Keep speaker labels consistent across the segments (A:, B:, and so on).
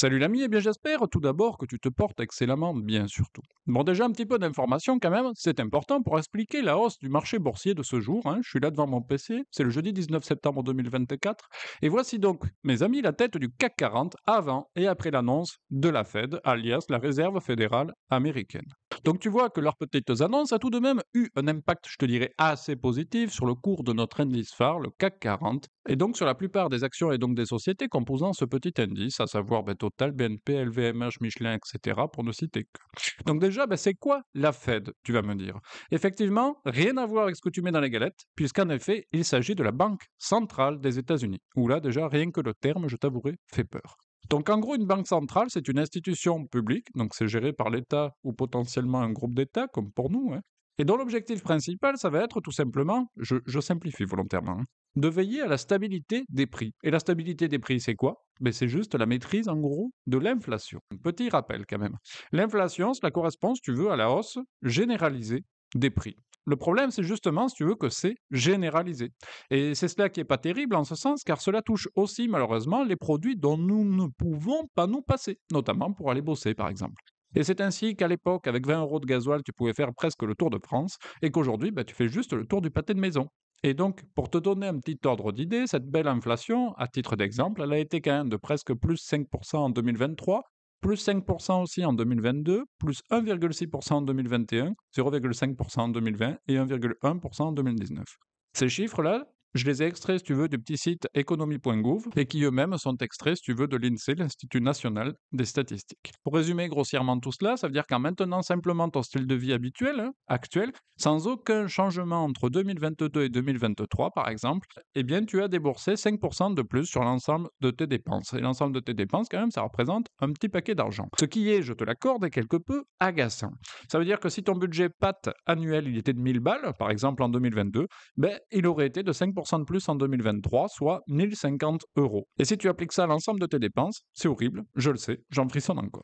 A: Salut l'ami, et eh bien j'espère tout d'abord que tu te portes excellemment bien surtout. Bon déjà un petit peu d'informations quand même, c'est important pour expliquer la hausse du marché boursier de ce jour. Hein. Je suis là devant mon PC, c'est le jeudi 19 septembre 2024, et voici donc, mes amis, la tête du CAC 40 avant et après l'annonce de la Fed, alias la Réserve fédérale américaine. Donc tu vois que leurs petites annonces a tout de même eu un impact, je te dirais, assez positif sur le cours de notre indice phare, le CAC 40, et donc sur la plupart des actions et donc des sociétés composant ce petit indice, à savoir ben, Total, BNP, LVMH, Michelin, etc., pour ne citer que. Donc déjà, ben, c'est quoi la Fed, tu vas me dire Effectivement, rien à voir avec ce que tu mets dans les galettes, puisqu'en effet, il s'agit de la Banque centrale des États-Unis, où là déjà, rien que le terme, je t'avouerai, fait peur. Donc en gros, une banque centrale, c'est une institution publique, donc c'est géré par l'État ou potentiellement un groupe d'États, comme pour nous, hein, et dont l'objectif principal, ça va être tout simplement, je, simplifie volontairement, hein, de veiller à la stabilité des prix. Et la stabilité des prix, c'est quoi ben, C'est juste la maîtrise, en gros, de l'inflation. Petit rappel quand même. L'inflation, cela correspond, si tu veux, à la hausse généralisée des prix. Le problème, c'est justement, si tu veux, que c'est généralisé. Et c'est cela qui n'est pas terrible en ce sens, car cela touche aussi malheureusement les produits dont nous ne pouvons pas nous passer, notamment pour aller bosser par exemple. Et c'est ainsi qu'à l'époque, avec 20 euros de gasoil, tu pouvais faire presque le tour de France, et qu'aujourd'hui, bah, tu fais juste le tour du pâté de maison. Et donc, pour te donner un petit ordre d'idée, cette belle inflation, à titre d'exemple, elle a été quand même de presque plus 5% en 2023, plus 5% aussi en 2022, plus 1,6% en 2021, 0,5% en 2020 et 1,1% en 2019. Ces chiffres-là, je les ai extraits, si tu veux, du petit site économie.gouv et qui eux-mêmes sont extraits, si tu veux, de l'INSEE, l'Institut national des statistiques. Pour résumer grossièrement tout cela, ça veut dire qu'en maintenant simplement ton style de vie habituel, hein, actuel, sans aucun changement entre 2022 et 2023, par exemple, eh bien, tu as déboursé 5% de plus sur l'ensemble de tes dépenses. Et l'ensemble de tes dépenses, quand même, ça représente un petit paquet d'argent. Ce qui est, je te l'accorde, quelque peu agaçant. Ça veut dire que si ton budget PAT annuel, il était de 1000 balles, par exemple en 2022, ben, il aurait été de 5% de plus en 2023, soit 1050 euros. Et si tu appliques ça à l'ensemble de tes dépenses, c'est horrible, je le sais, j'en frissonne encore.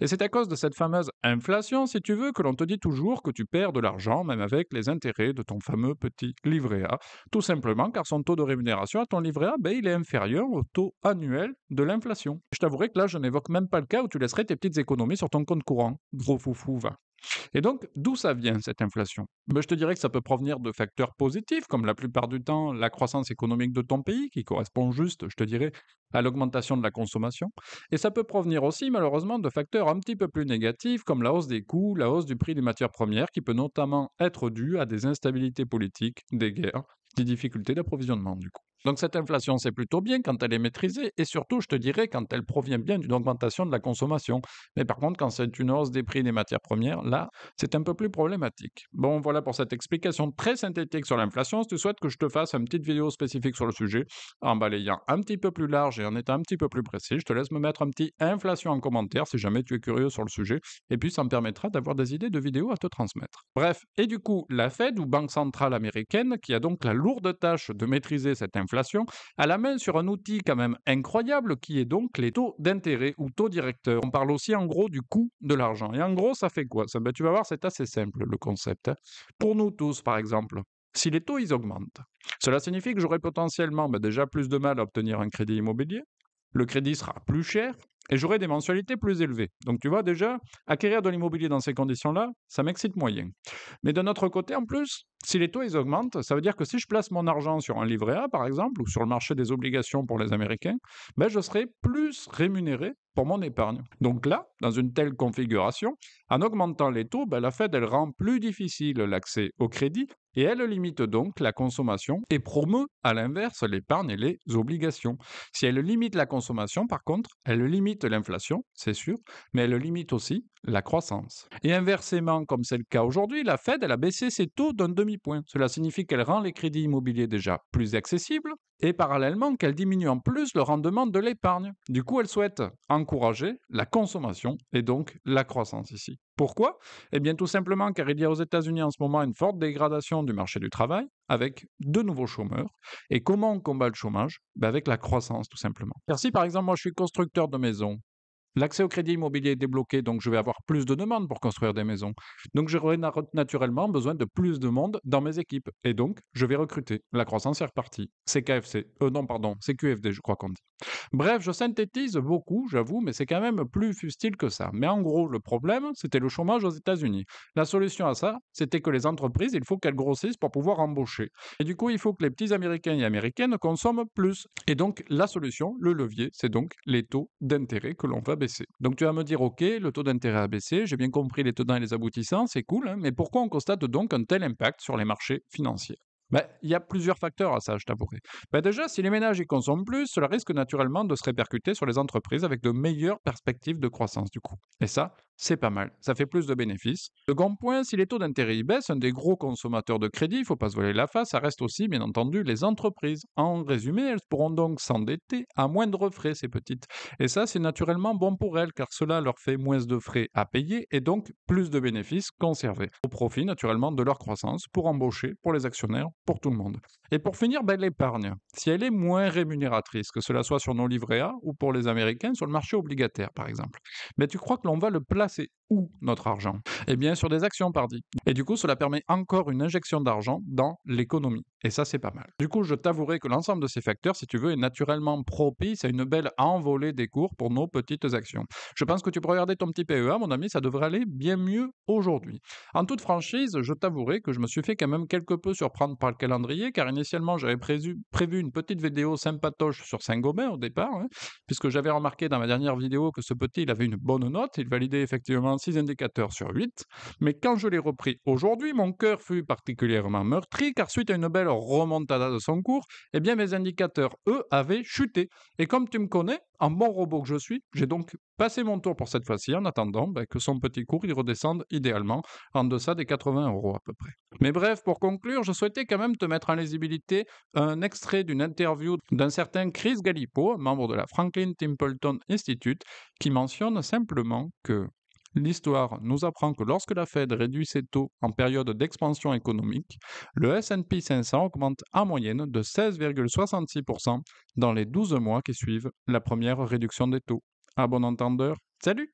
A: Et c'est à cause de cette fameuse inflation, si tu veux, que l'on te dit toujours que tu perds de l'argent, même avec les intérêts de ton fameux petit livret A, tout simplement car son taux de rémunération à ton livret A, ben, il est inférieur au taux annuel de l'inflation. Je t'avouerai que là, je n'évoque même pas le cas où tu laisserais tes petites économies sur ton compte courant. Gros foufou, va. Et donc, d'où ça vient cette inflation ben, Je te dirais que ça peut provenir de facteurs positifs, comme la plupart du temps la croissance économique de ton pays, qui correspond juste, je te dirais, à l'augmentation de la consommation. Et ça peut provenir aussi, malheureusement, de facteurs un petit peu plus négatifs, comme la hausse des coûts, la hausse du prix des matières premières, qui peut notamment être due à des instabilités politiques, des guerres, des difficultés d'approvisionnement, du coup. Donc cette inflation, c'est plutôt bien quand elle est maîtrisée et surtout, je te dirais, quand elle provient bien d'une augmentation de la consommation. Mais par contre, quand c'est une hausse des prix des matières premières, là, c'est un peu plus problématique. Bon, voilà pour cette explication très synthétique sur l'inflation. Si tu souhaites que je te fasse une petite vidéo spécifique sur le sujet, en balayant un petit peu plus large et en étant un petit peu plus précis, je te laisse me mettre un petit inflation en commentaire si jamais tu es curieux sur le sujet. Et puis, ça me permettra d'avoir des idées de vidéos à te transmettre. Bref, et du coup, la Fed ou Banque Centrale Américaine, qui a donc la lourde tâche de maîtriser cette inflation, à la main sur un outil quand même incroyable qui est donc les taux d'intérêt ou taux directeurs. On parle aussi en gros du coût de l'argent. Et en gros, ça fait quoi ben, Tu vas voir, c'est assez simple le concept. Hein. Pour nous tous, par exemple, si les taux ils augmentent, cela signifie que j'aurai potentiellement ben, déjà plus de mal à obtenir un crédit immobilier, le crédit sera plus cher et j'aurai des mensualités plus élevées. Donc tu vois déjà, acquérir de l'immobilier dans ces conditions-là, ça m'excite moyen. Mais d'un autre côté, en plus, si les taux ils augmentent, ça veut dire que si je place mon argent sur un livret A, par exemple, ou sur le marché des obligations pour les Américains, ben, je serai plus rémunéré pour mon épargne. Donc là, dans une telle configuration, en augmentant les taux, ben, la Fed elle rend plus difficile l'accès au crédit et elle limite donc la consommation et promeut à l'inverse l'épargne et les obligations. Si elle limite la consommation, par contre, elle limite l'inflation, c'est sûr, mais elle limite aussi la croissance. Et inversement, comme c'est le cas aujourd'hui, la Fed elle a baissé ses taux d'un demi-point. Cela signifie qu'elle rend les crédits immobiliers déjà plus accessibles et parallèlement qu'elle diminue en plus le rendement de l'épargne. Du coup, elle souhaite encourager la consommation et donc la croissance ici. Pourquoi Eh bien tout simplement car il y a aux États-Unis en ce moment une forte dégradation du marché du travail avec de nouveaux chômeurs. Et comment on combat le chômage ben, Avec la croissance tout simplement. si par exemple moi je suis constructeur de maisons, L'accès au crédit immobilier est débloqué, donc je vais avoir plus de demandes pour construire des maisons. Donc j'aurai naturellement besoin de plus de monde dans mes équipes. Et donc, je vais recruter. La croissance est repartie. C'est KFC. Euh, non, pardon, c'est QFD, je crois qu'on dit. Bref, je synthétise beaucoup, j'avoue, mais c'est quand même plus fustile que ça. Mais en gros, le problème, c'était le chômage aux États-Unis. La solution à ça, c'était que les entreprises, il faut qu'elles grossissent pour pouvoir embaucher. Et du coup, il faut que les petits Américains et Américaines consomment plus. Et donc, la solution, le levier, c'est donc les taux d'intérêt que l'on va baisser. Donc, tu vas me dire, OK, le taux d'intérêt a baissé, j'ai bien compris les tenants et les aboutissants, c'est cool, hein, mais pourquoi on constate donc un tel impact sur les marchés financiers ben, il y a plusieurs facteurs à ça, je t'avouerai. Ben, déjà, si les ménages y consomment plus, cela risque naturellement de se répercuter sur les entreprises avec de meilleures perspectives de croissance du coup. Et ça, c'est pas mal, ça fait plus de bénéfices. grand point, si les taux d'intérêt baissent, un des gros consommateurs de crédit, il ne faut pas se voler la face, ça reste aussi bien entendu les entreprises. En résumé, elles pourront donc s'endetter à moindre frais, ces petites. Et ça, c'est naturellement bon pour elles, car cela leur fait moins de frais à payer et donc plus de bénéfices conservés, au profit naturellement de leur croissance, pour embaucher, pour les actionnaires, pour tout le monde. Et pour finir, ben, l'épargne. Si elle est moins rémunératrice, que cela soit sur nos livrets A ou pour les Américains, sur le marché obligataire par exemple, mais ben, tu crois que l'on va le placer c'est où notre argent Eh bien, sur des actions, par Et du coup, cela permet encore une injection d'argent dans l'économie. Et ça, c'est pas mal. Du coup, je t'avouerai que l'ensemble de ces facteurs, si tu veux, est naturellement propice à une belle envolée des cours pour nos petites actions. Je pense que tu peux regarder ton petit PEA, mon ami, ça devrait aller bien mieux aujourd'hui. En toute franchise, je t'avouerai que je me suis fait quand même quelque peu surprendre par le calendrier, car initialement, j'avais prévu, une petite vidéo sympatoche sur Saint-Gobain au départ, hein, puisque j'avais remarqué dans ma dernière vidéo que ce petit, il avait une bonne note, il validait effectivement effectivement 6 indicateurs sur 8, mais quand je l'ai repris aujourd'hui, mon cœur fut particulièrement meurtri car suite à une belle remontada de son cours, eh bien mes indicateurs, eux, avaient chuté. Et comme tu me connais, en bon robot que je suis, j'ai donc passé mon tour pour cette fois-ci en attendant ben, que son petit cours il redescende idéalement en deçà des 80 euros à peu près. Mais bref, pour conclure, je souhaitais quand même te mettre en lisibilité un extrait d'une interview d'un certain Chris Gallipo, membre de la Franklin Templeton Institute, qui mentionne simplement que L'histoire nous apprend que lorsque la Fed réduit ses taux en période d'expansion économique, le SP 500 augmente en moyenne de 16,66% dans les 12 mois qui suivent la première réduction des taux. À bon entendeur, salut